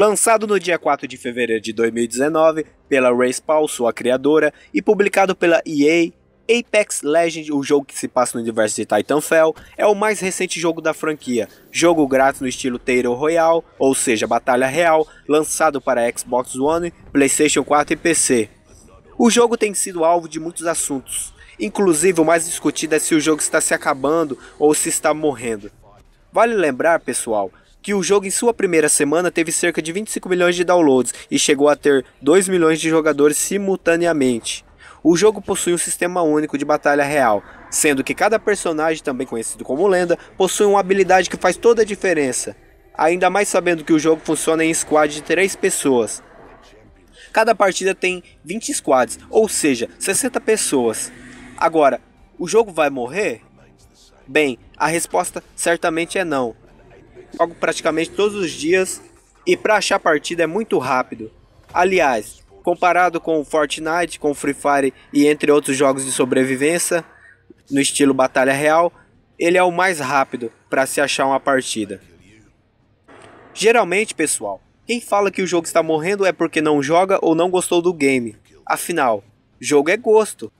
Lançado no dia 4 de fevereiro de 2019 pela Respawn, sua criadora, e publicado pela EA, Apex Legends, o jogo que se passa no universo de Titanfall, é o mais recente jogo da franquia. Jogo grátis no estilo Battle Royale, ou seja, batalha real, lançado para Xbox One, PlayStation 4 e PC. O jogo tem sido alvo de muitos assuntos, inclusive o mais discutido é se o jogo está se acabando ou se está morrendo. Vale lembrar, pessoal, que o jogo em sua primeira semana teve cerca de 25 milhões de downloads e chegou a ter 2 milhões de jogadores simultaneamente. O jogo possui um sistema único de batalha real, sendo que cada personagem, também conhecido como lenda, possui uma habilidade que faz toda a diferença. Ainda mais sabendo que o jogo funciona em squad de 3 pessoas, Cada partida tem 20 squads, ou seja, 60 pessoas. Agora, o jogo vai morrer? Bem, a resposta certamente é não. Jogo praticamente todos os dias e para achar partida é muito rápido. Aliás, comparado com o Fortnite, com o Free Fire e entre outros jogos de sobrevivência no estilo batalha real, ele é o mais rápido para se achar uma partida. Geralmente, pessoal, quem fala que o jogo está morrendo é porque não joga ou não gostou do game. Afinal, jogo é gosto.